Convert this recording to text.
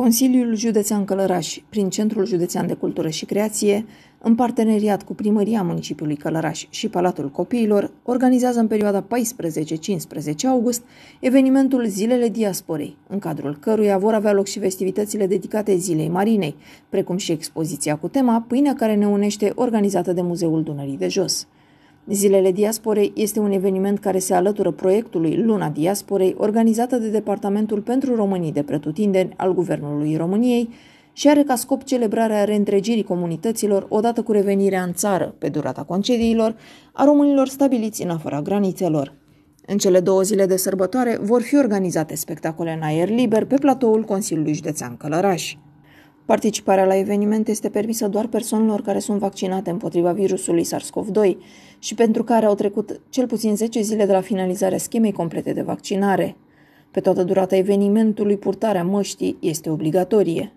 Consiliul Județean Călăraș, prin Centrul Județean de Cultură și Creație, în parteneriat cu Primăria Municipiului Călăraș și Palatul Copiilor, organizează în perioada 14-15 august evenimentul Zilele Diasporei, în cadrul căruia vor avea loc și festivitățile dedicate Zilei Marinei, precum și expoziția cu tema Pâinea care ne unește, organizată de Muzeul Dunării de Jos. Zilele Diasporei este un eveniment care se alătură proiectului Luna Diasporei, organizată de Departamentul pentru Românii de Pretutindeni al Guvernului României și are ca scop celebrarea reîntregirii comunităților odată cu revenirea în țară, pe durata concediilor, a românilor stabiliți în afara granițelor. În cele două zile de sărbătoare vor fi organizate spectacole în aer liber pe platoul Consiliului Județean Călăraș. Participarea la eveniment este permisă doar persoanelor care sunt vaccinate împotriva virusului SARS-CoV-2 și pentru care au trecut cel puțin 10 zile de la finalizarea schemei complete de vaccinare. Pe toată durata evenimentului, purtarea măștii este obligatorie.